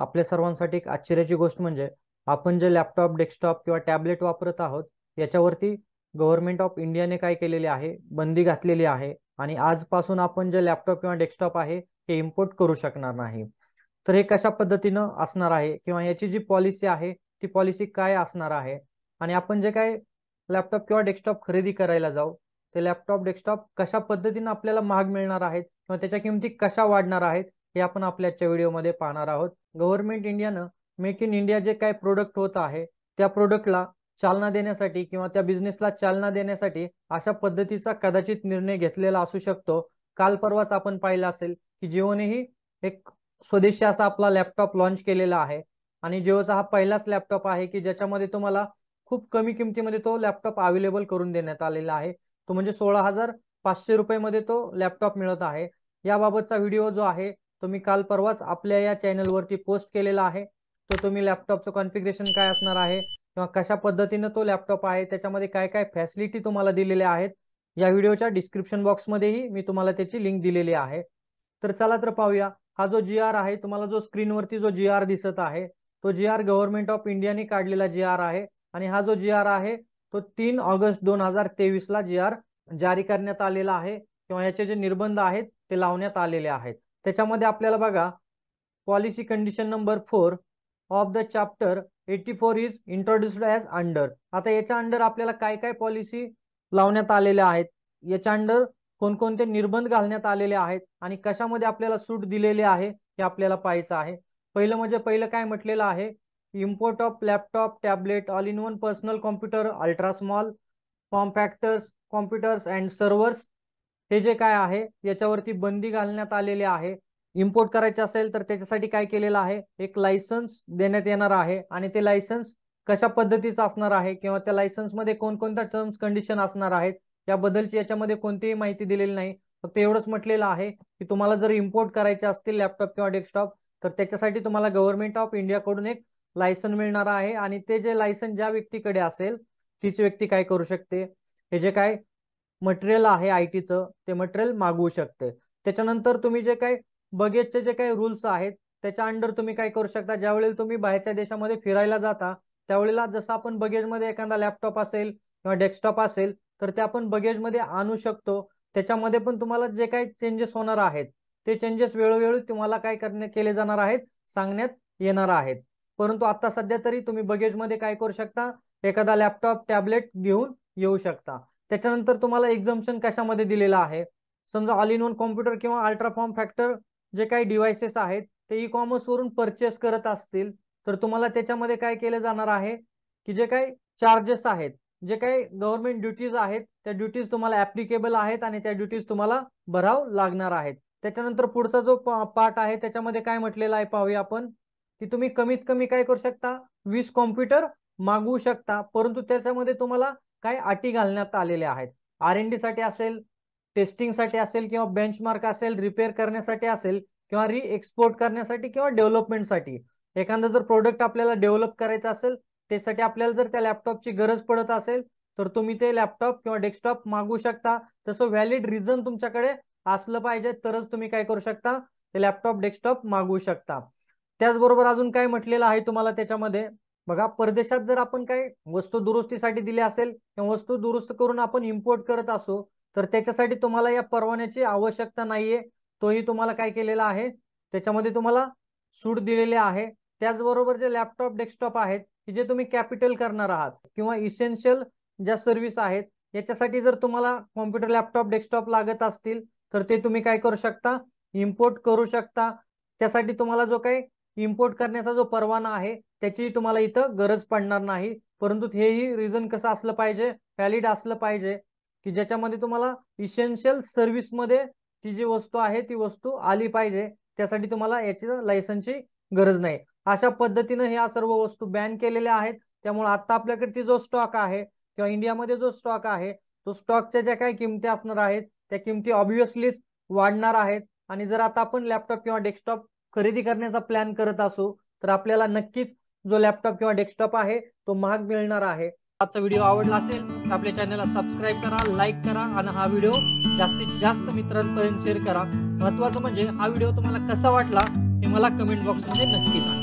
आपल्या सर्वांसाठी एक आश्चर्याची गोष्ट म्हणजे आपण जे लॅपटॉप डेस्कटॉप किंवा टॅबलेट वापरत आहोत याच्यावरती गव्हर्नमेंट ऑफ इंडियाने काय केलेले आहे बंदी घातलेली आहे आणि आजपासून आपण जे लॅपटॉप किंवा डेस्कटॉप आहे हे इम्पोर्ट करू शकणार नाही तर हे कशा पद्धतीनं असणार आहे किंवा याची जी पॉलिसी आहे ती पॉलिसी काय असणार आहे आणि आपण जे काय लॅपटॉप किंवा डेस्कटॉप खरेदी करायला जाऊ ते लॅपटॉप डेस्कटॉप कशा पद्धतीनं आपल्याला महाग मिळणार आहेत किंवा त्याच्या किमती कशा वाढणार आहेत हे आपण आपल्या व्हिडिओमध्ये पाहणार आहोत गव्हर्नमेंट इंडियानं मेक इन इंडिया जे काही प्रोडक्ट होत आहे त्या प्रोडक्टला चालना देण्यासाठी किंवा त्या बिझनेसला चालना देण्यासाठी अशा पद्धतीचा कदाचित निर्णय घेतलेला असू शकतो काल परवाच आपण पाहिलं असेल की जिओनेही एक स्वदेशी असा आपला लॅपटॉप लॉन्च केलेला आहे आणि जिओचा हा पहिलाच लॅपटॉप आहे की ज्याच्यामध्ये तुम्हाला खूप कमी किमतीमध्ये तो लॅपटॉप अवेलेबल करून देण्यात आलेला आहे तो म्हणजे सोळा हजार पाचशे रुपयेमध्ये तो लॅपटॉप मिळत आहे याबाबतचा व्हिडिओ जो आहे तो काल परवाच आपल्या या चॅनलवरती पोस्ट केलेला आहे तो तुम्ही लॅपटॉपचं कॉन्फिग्रेशन काय असणार आहे किंवा कशा पद्धतीने तो लॅपटॉप आहे त्याच्यामध्ये काय काय फॅसिलिटी तुम्हाला दिलेल्या आहेत या व्हिडिओच्या डिस्क्रिप्शन बॉक्समध्येही मी तुम्हाला त्याची लिंक दिलेली आहे तर चला तर पाहूया हा जो जी आर आहे तुम्हाला जो स्क्रीनवरती जो जी आर दिसत आहे तो जी आर गव्हर्नमेंट ऑफ इंडियाने काढलेला जी आर आहे आणि हा जो जी आर आहे तो तीन ऑगस्ट दोन हजार तेवीसला जी आर जारी करण्यात आलेला आहे किंवा याचे जे निर्बंध आहेत ते लावण्यात आलेले आहेत त्याच्यामध्ये आपल्याला बघा policy condition number four of the chapter eighty four is introduced as under आता याच्या अंडर आपल्याला काय काय पॉलिसी लावण्यात आलेल्या आहेत याच्या अंडर कोणकोणते निर्बंध घालण्यात आलेले आहेत आणि कशामध्ये आपल्याला सूट दिलेली आहे हे आपल्याला पाहायचं आहे पहिलं म्हणजे पहिलं काय म्हटलेलं आहे import of laptop tablet all in one personal computer ultra small compactors computers and servers हे जे काय आहे याच्यावरती बंदी घालण्यात आलेली आहे इम्पोर्ट करायचे असेल तर त्याच्यासाठी काय केलेलं आहे एक लायसन्स देण्यात येणार आहे आणि ते लायसन्स कशा पद्धतीचं असणार आहे किंवा त्या लायसन्समध्ये कोणकोणत्या टर्म्स कंडिशन असणार आहेत याबद्दलची याच्यामध्ये कोणतीही माहिती दिलेली नाही फक्त एवढंच म्हटलेलं आहे की तुम्हाला जर इम्पोर्ट करायचे असतील लॅपटॉप किंवा डेस्कटॉप तर त्याच्यासाठी तुम्हाला गव्हर्नमेंट ऑफ इंडियाकडून एक लायसन मिळणार आहे आणि ते जे लायसन ज्या व्यक्तीकडे असेल तीच व्यक्ती काय करू शकते हे जे काय मटेरियल आहे आय टीचं ते मटेरियल मागवू शकते त्याच्यानंतर तुम्ही जे काही बगेजचे जे काही रूल्स आहेत त्याच्या अंडर तुम्ही काय करू शकता ज्यावेळेला तुम्ही बाहेरच्या देशामध्ये फिरायला जाता त्यावेळेला जसं आपण बगेजमध्ये एखादा लॅपटॉप असेल किंवा डेस्कटॉप असेल तर ते आपण बगेजमध्ये आणू शकतो त्याच्यामध्ये पण तुम्हाला जे काही चेंजेस होणार आहेत ते चेंजेस वेळोवेळी तुम्हाला काय करणे केले जाणार आहेत सांगण्यात येणार आहेत परंतु आता सध्या तरी तुम्ही बगेजमध्ये काय करू शकता एखादा लॅपटॉप टॅबलेट घेऊन येऊ शकता त्याच्यानंतर तुम्हाला एक्झम्पन कशामध्ये दिलेला आहे समजा ऑल इन वन कॉम्प्युटर किंवा अल्ट्राफॉर्म फॅक्टर जे काही डिव्हायसेस आहेत ते ई कॉमर्सवरून परचेस करत असतील तर तुम्हाला त्याच्यामध्ये काय केलं जाणार आहे की जे काही चार्जेस आहेत जे काही गव्हर्नमेंट ड्युटीज आहेत त्या ड्युटीज तुम्हाला ऍप्लिकेबल आहेत आणि त्या ड्युटीज तुम्हाला भराव लागणार आहेत त्याच्यानंतर पुढचा जो पार्ट आहे त्याच्यामध्ये काय म्हटलेला आहे पाहूया आपण की तुम्ही कमीत कमी काय करू शकता वीस कॉम्प्युटर मागवू शकता परंतु त्याच्यामध्ये तुम्हाला काय अटी घालण्यात आलेल्या आहेत आर एन साठी असेल टेस्टिंगसाठी असेल किंवा बेंचमार्क असेल रिपेअर करण्यासाठी असेल किंवा री करण्यासाठी किंवा डेव्हलपमेंटसाठी एखादा जर प्रोडक्ट आपल्याला डेव्हलप करायचं असेल त्यासाठी आपल्याला जर त्या लॅपटॉपची गरज पडत असेल तर तुम्ही ते लॅपटॉप किंवा डेस्कटॉप मागू शकता तसं व्हॅलिड रिझन तुमच्याकडे असलं पाहिजे तरच तुम्ही काय करू शकता ते लॅपटॉप डेस्कटॉप मागू शकता त्याचबरोबर अजून काय म्हटलेलं आहे तुम्हाला त्याच्यामध्ये बघा परदेशात जर आपण काय वस्तू दुरुस्तीसाठी दिली असेल किंवा वस्तू दुरुस्त करून आपण इम्पोर्ट करत असू तर त्याच्यासाठी तुम्हाला या परवान्याची आवश्यकता नाहीये तोही तुम्हाला काय केलेला आहे त्याच्यामध्ये तुम्हाला सूट दिलेले आहे त्याचबरोबर जे लॅपटॉप डेस्कटॉप आहेत की जे तुम्ही कॅपिटल करणार आहात किंवा इसेन्शियल ज्या सर्व्हिस आहेत याच्यासाठी जर तुम्हाला कॉम्प्युटर लॅपटॉप डेस्कटॉप लागत असतील तर ते तुम्ही काय करू शकता इम्पोर्ट करू शकता त्यासाठी तुम्हाला जो काही इम्पोर्ट करण्याचा जो परवाना आहे त्याची तुम्हाला इथं गरज पडणार नाही परंतु हेही रिझन कसं असलं पाहिजे व्हॅलिड असलं पाहिजे की ज्याच्यामध्ये तुम्हाला इसेन्शियल सर्व्हिसमध्ये ती जी वस्तू आहे ती वस्तू आली पाहिजे त्यासाठी तुम्हाला याची लायसन्सची गरज नाही अशा पद्धतीनं ह्या सर्व वस्तू बॅन केलेल्या आहेत त्यामुळे आता आपल्याकडे जो स्टॉक आहे किंवा इंडियामध्ये जो स्टॉक आहे तो स्टॉकच्या ज्या काही किमती असणार आहेत त्या किमती ऑब्विसलीच वाढणार आहेत आणि जर आता आपण लॅपटॉप किंवा डेस्कटॉप खरेदी करण्याचा प्लॅन करत असू तर आपल्याला नक्कीच जो लॅपटॉप किंवा डेस्कटॉप आहे तो महाग मिळणार आहे आजचा व्हिडिओ आवडला असेल तर आपल्या चॅनलला सबस्क्राईब करा लाईक करा आणि हा व्हिडिओ जास्तीत जास्त मित्रांपर्यंत शेअर करा महत्वाचं म्हणजे हा व्हिडिओ तुम्हाला कसा वाटला हे मला कमेंट बॉक्समध्ये नक्की सांगा